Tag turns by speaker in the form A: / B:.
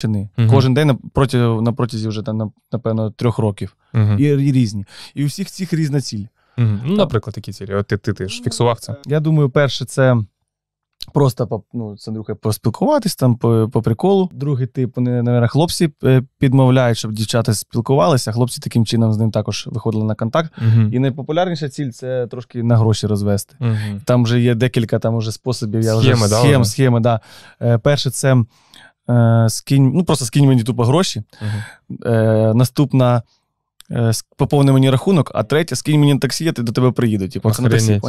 A: Чини кожен день проти, на вже там напевно трьох років uh і, і різні.
B: І у всіх цих різна ціль. Uh Ну, наприклад, які цілі? От ти, ти ти, ж фіксував це?
A: Я думаю, перше, це просто ну, це друге поспілкуватись там по, по приколу. Другий тип, вони, навіть, хлопці е, підмовляють, щоб дівчата спілкувалися. Хлопці таким чином з ним також виходили на контакт. І найпопулярніша ціль це трошки на гроші розвести. Там вже є декілька там уже способів. Схеми, я вже, да, схем, схеми, да. Е, перше, це. Е, скинь, ну просто скинь мені тупо гроші. uh Наступна. Е, поповни мені рахунок, а третє, скинь мені на таксі, я до тебе приїду. Типу, це на таксі,